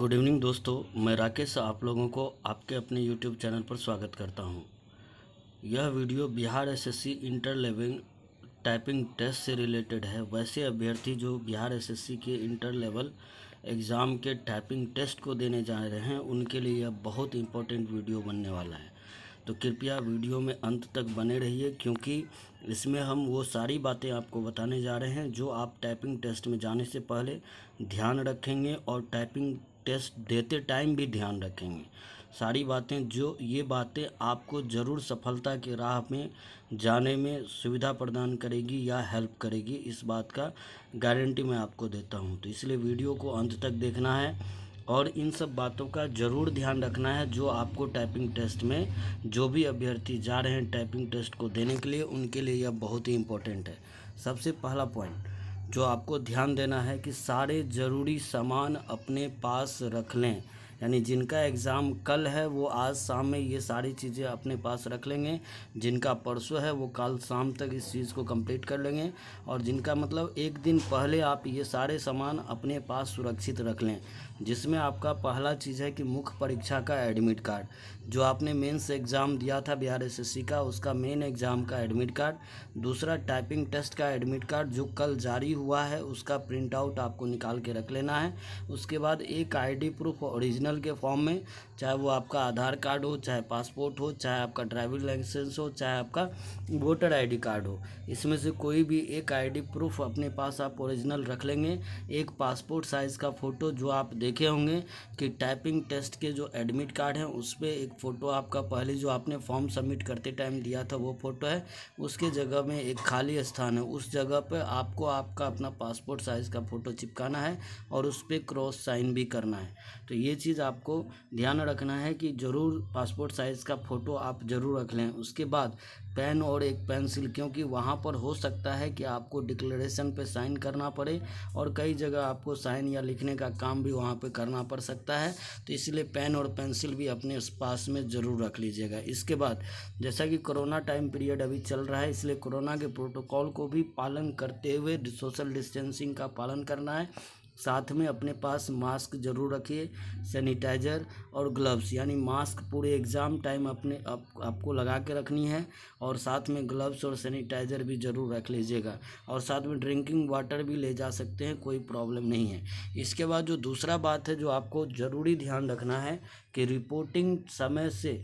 Good evening दोस्तों मैं राकेश आप लोगों को आपके अपने यूट्यूब चैनल पर स्वागत करता हूं। यह video Bihar SSC inter level typing test से रिलेटेड है वैसे अभ्यर्थी जो बिहार एसएससी के इंटर लेवल एग्ज़ाम के टाइपिंग टेस्ट को देने जा रहे हैं उनके लिए यह बहुत इंपॉर्टेंट वीडियो बनने वाला है तो कृपया वीडियो में अंत तक बने रहिए क्योंकि इसमें हम वो सारी बातें आपको बताने जा रहे हैं जो आप टाइपिंग टेस्ट में जाने से पहले ध्यान रखेंगे और टाइपिंग टेस्ट देते टाइम भी ध्यान रखेंगे सारी बातें जो ये बातें आपको ज़रूर सफलता के राह में जाने में सुविधा प्रदान करेगी या हेल्प करेगी इस बात का गारंटी मैं आपको देता हूँ तो इसलिए वीडियो को अंत तक देखना है और इन सब बातों का ज़रूर ध्यान रखना है जो आपको टाइपिंग टेस्ट में जो भी अभ्यर्थी जा रहे हैं टाइपिंग टेस्ट को देने के लिए उनके लिए यह बहुत ही इम्पोर्टेंट है सबसे पहला पॉइंट जो आपको ध्यान देना है कि सारे ज़रूरी सामान अपने पास रख लें यानी जिनका एग्ज़ाम कल है वो आज शाम में ये सारी चीज़ें अपने पास रख लेंगे जिनका परसों है वो कल शाम तक इस चीज़ को कंप्लीट कर लेंगे और जिनका मतलब एक दिन पहले आप ये सारे सामान अपने पास सुरक्षित रख लें जिसमें आपका पहला चीज़ है कि मुख्य परीक्षा का एडमिट कार्ड जो आपने मेंस एग्ज़ाम दिया था बिहार एस का उसका मेन एग्ज़ाम का एडमिट कार्ड दूसरा टाइपिंग टेस्ट का एडमिट कार्ड जो कल जारी हुआ है उसका प्रिंट आउट आपको निकाल के रख लेना है उसके बाद एक आईडी प्रूफ ओरिजिनल के फॉर्म में चाहे वो आपका आधार कार्ड हो चाहे पासपोर्ट हो चाहे आपका ड्राइविंग लाइसेंस हो चाहे आपका वोटर आई कार्ड हो इसमें से कोई भी एक आई प्रूफ अपने पास आप ओरिजिनल रख लेंगे एक पासपोर्ट साइज़ का फ़ोटो जो आप देख देखे होंगे कि टाइपिंग टेस्ट के जो एडमिट कार्ड हैं उस पर एक फ़ोटो आपका पहले जो आपने फॉर्म सबमिट करते टाइम दिया था वो फ़ोटो है उसके जगह में एक खाली स्थान है उस जगह पर आपको आपका अपना पासपोर्ट साइज़ का फ़ोटो चिपकाना है और उस पर क्रॉस साइन भी करना है तो ये चीज़ आपको ध्यान रखना है कि ज़रूर पासपोर्ट साइज़ का फ़ोटो आप ज़रूर रख लें उसके बाद पेन और एक पेंसिल क्योंकि वहाँ पर हो सकता है कि आपको डिक्लेरेशन पे साइन करना पड़े और कई जगह आपको साइन या लिखने का काम भी वहाँ पे करना पड़ सकता है तो इसलिए पेन और पेंसिल भी अपने पास में ज़रूर रख लीजिएगा इसके बाद जैसा कि कोरोना टाइम पीरियड अभी चल रहा है इसलिए कोरोना के प्रोटोकॉल को भी पालन करते हुए सोशल डिस्टेंसिंग का पालन करना है साथ में अपने पास मास्क ज़रूर रखिए सैनिटाइज़र और ग्लव्स यानी मास्क पूरे एग्ज़ाम टाइम अपने आप, आपको लगा के रखनी है और साथ में ग्लव्स और सैनिटाइज़र भी ज़रूर रख लीजिएगा और साथ में ड्रिंकिंग वाटर भी ले जा सकते हैं कोई प्रॉब्लम नहीं है इसके बाद जो दूसरा बात है जो आपको ज़रूरी ध्यान रखना है कि रिपोर्टिंग समय से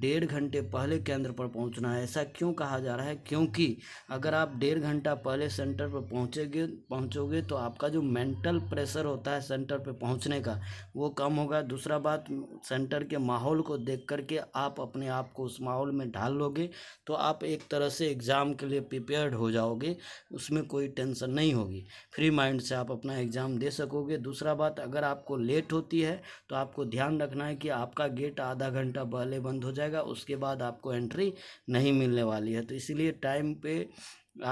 डेढ़ घंटे पहले केंद्र पर पहुंचना है ऐसा क्यों कहा जा रहा है क्योंकि अगर आप डेढ़ घंटा पहले सेंटर पर पहुंचेंगे पहुंचोगे तो आपका जो मेंटल प्रेशर होता है सेंटर पर पहुंचने का वो कम होगा दूसरा बात सेंटर के माहौल को देख करके आप अपने आप को उस माहौल में ढाल लोगे तो आप एक तरह से एग्ज़ाम के लिए प्रिपेयर्ड हो जाओगे उसमें कोई टेंशन नहीं होगी फ्री माइंड से आप अपना एग्ज़ाम दे सकोगे दूसरा बात अगर आपको लेट होती है तो आपको ध्यान रखना है कि आपका गेट आधा घंटा पहले बंद हो जाए जाएगा उसके बाद आपको एंट्री नहीं मिलने वाली है तो इसीलिए टाइम पे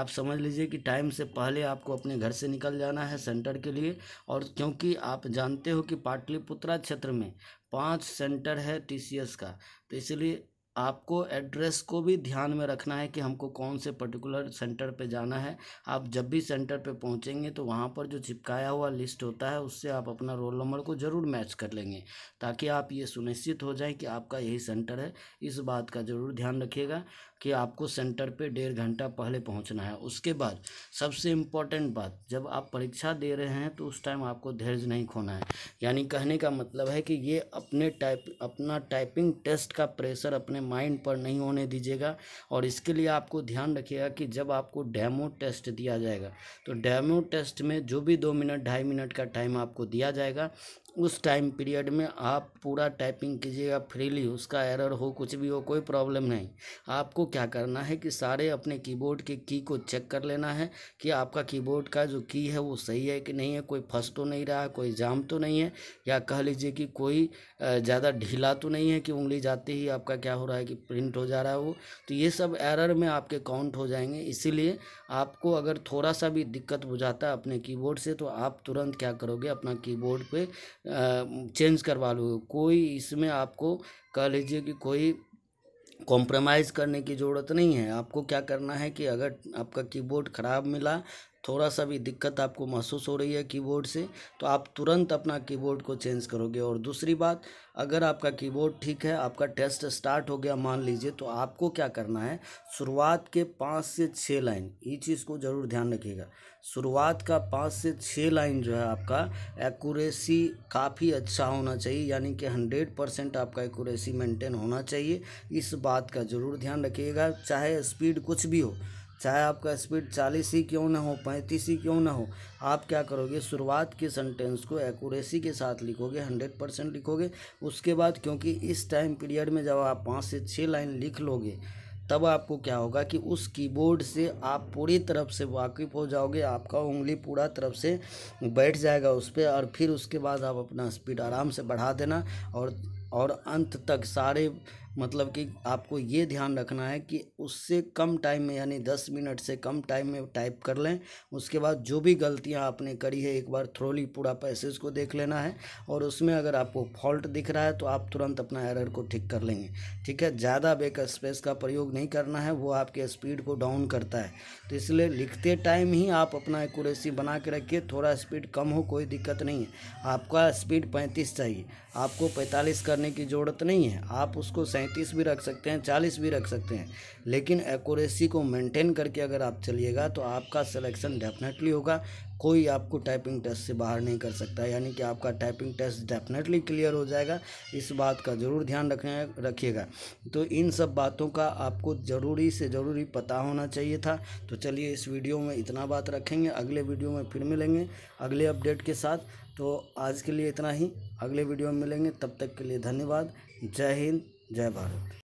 आप समझ लीजिए कि टाइम से पहले आपको अपने घर से निकल जाना है सेंटर के लिए और क्योंकि आप जानते हो कि पाटलिपुत्रा क्षेत्र में पांच सेंटर है टीसीएस का तो इसलिए आपको एड्रेस को भी ध्यान में रखना है कि हमको कौन से पर्टिकुलर सेंटर पे जाना है आप जब भी सेंटर पे पहुंचेंगे तो वहाँ पर जो चिपकाया हुआ लिस्ट होता है उससे आप अपना रोल नंबर को ज़रूर मैच कर लेंगे ताकि आप ये सुनिश्चित हो जाए कि आपका यही सेंटर है इस बात का ज़रूर ध्यान रखिएगा कि आपको सेंटर पर डेढ़ घंटा पहले पहुँचना है उसके बाद सबसे इम्पॉर्टेंट बात जब आप परीक्षा दे रहे हैं तो उस टाइम आपको धैर्य नहीं खोना है यानी कहने का मतलब है कि ये अपने टाइप अपना टाइपिंग टेस्ट का प्रेशर अपने अपने माइंड पर नहीं होने दीजिएगा और इसके लिए आपको ध्यान रखिएगा कि जब आपको डेमो टेस्ट दिया जाएगा तो डेमो टेस्ट में जो भी दो मिनट ढाई मिनट का टाइम आपको दिया जाएगा उस टाइम पीरियड में आप पूरा टाइपिंग कीजिएगा फ्रीली उसका एरर हो कुछ भी हो कोई प्रॉब्लम नहीं आपको क्या करना है कि सारे अपने कीबोर्ड के की को चेक कर लेना है कि आपका कीबोर्ड का जो की है वो सही है कि नहीं है कोई फंस तो नहीं रहा कोई जाम तो नहीं है या कह लीजिए कि कोई ज़्यादा ढीला तो नहीं है कि उंगली जाते ही आपका क्या हो रहा है कि प्रिंट हो जा रहा है वो तो ये सब एरर में आपके काउंट हो जाएंगे इसीलिए आपको अगर थोड़ा सा भी दिक्कत बुझाता है अपने कीबोर्ड से तो आप तुरंत क्या करोगे अपना कीबोर्ड पर चेंज करवा लो कोई इसमें आपको कह लीजिए कि कोई कॉम्प्रोमाइज़ करने की ज़रूरत नहीं है आपको क्या करना है कि अगर आपका कीबोर्ड ख़राब मिला थोड़ा सा भी दिक्कत आपको महसूस हो रही है कीबोर्ड से तो आप तुरंत अपना कीबोर्ड को चेंज करोगे और दूसरी बात अगर आपका कीबोर्ड ठीक है आपका टेस्ट स्टार्ट हो गया मान लीजिए तो आपको क्या करना है शुरुआत के पाँच से छः लाइन ये चीज़ को ज़रूर ध्यान रखिएगा शुरुआत का पाँच से छः लाइन जो है आपका एक्यूरेसी काफ़ी अच्छा होना चाहिए यानी कि हंड्रेड परसेंट आपका एक्यूरेसी मेंटेन होना चाहिए इस बात का ज़रूर ध्यान रखिएगा चाहे स्पीड कुछ भी हो चाहे आपका स्पीड चालीस ही क्यों ना हो पैंतीस ही क्यों ना हो आप क्या करोगे शुरुआत के सेंटेंस को एक्यूरेसी के साथ लिखोगे हंड्रेड परसेंट लिखोगे उसके बाद क्योंकि इस टाइम पीरियड में जब आप पाँच से छः लाइन लिख लोगे तब आपको क्या होगा कि उस कीबोर्ड से आप पूरी तरफ से वाकिफ़ हो जाओगे आपका उंगली पूरा तरफ से बैठ जाएगा उस पर और फिर उसके बाद आप अपना स्पीड आराम से बढ़ा देना और और अंत तक सारे मतलब कि आपको ये ध्यान रखना है कि उससे कम टाइम में यानी दस मिनट से कम टाइम में टाइप कर लें उसके बाद जो भी गलतियां आपने करी है एक बार थ्रोली पूरा पैसेज को देख लेना है और उसमें अगर आपको फॉल्ट दिख रहा है तो आप तुरंत अपना एरर को ठीक कर लेंगे ठीक है ज़्यादा बेक स्पेस का प्रयोग नहीं करना है वो आपके स्पीड को डाउन करता है तो इसलिए लिखते टाइम ही आप अपना एकूरेसी बना के रखिए थोड़ा स्पीड कम हो कोई दिक्कत नहीं है आपका स्पीड पैंतीस चाहिए आपको पैंतालीस कर करने की ज़रूरत नहीं है आप उसको सैंतीस भी रख सकते हैं चालीस भी रख सकते हैं लेकिन एक्यूरेसी को मेंटेन करके अगर आप चलिएगा तो आपका सिलेक्शन डेफिनेटली होगा कोई आपको टाइपिंग टेस्ट से बाहर नहीं कर सकता यानी कि आपका टाइपिंग टेस्ट डेफिनेटली क्लियर हो जाएगा इस बात का ज़रूर ध्यान रखें रखिएगा तो इन सब बातों का आपको ज़रूरी से ज़रूरी पता होना चाहिए था तो चलिए इस वीडियो में इतना बात रखेंगे अगले वीडियो में फिर मिलेंगे अगले अपडेट के साथ तो आज के लिए इतना ही अगले वीडियो में मिलेंगे तब तक के लिए धन्यवाद जय हिंद जय भारत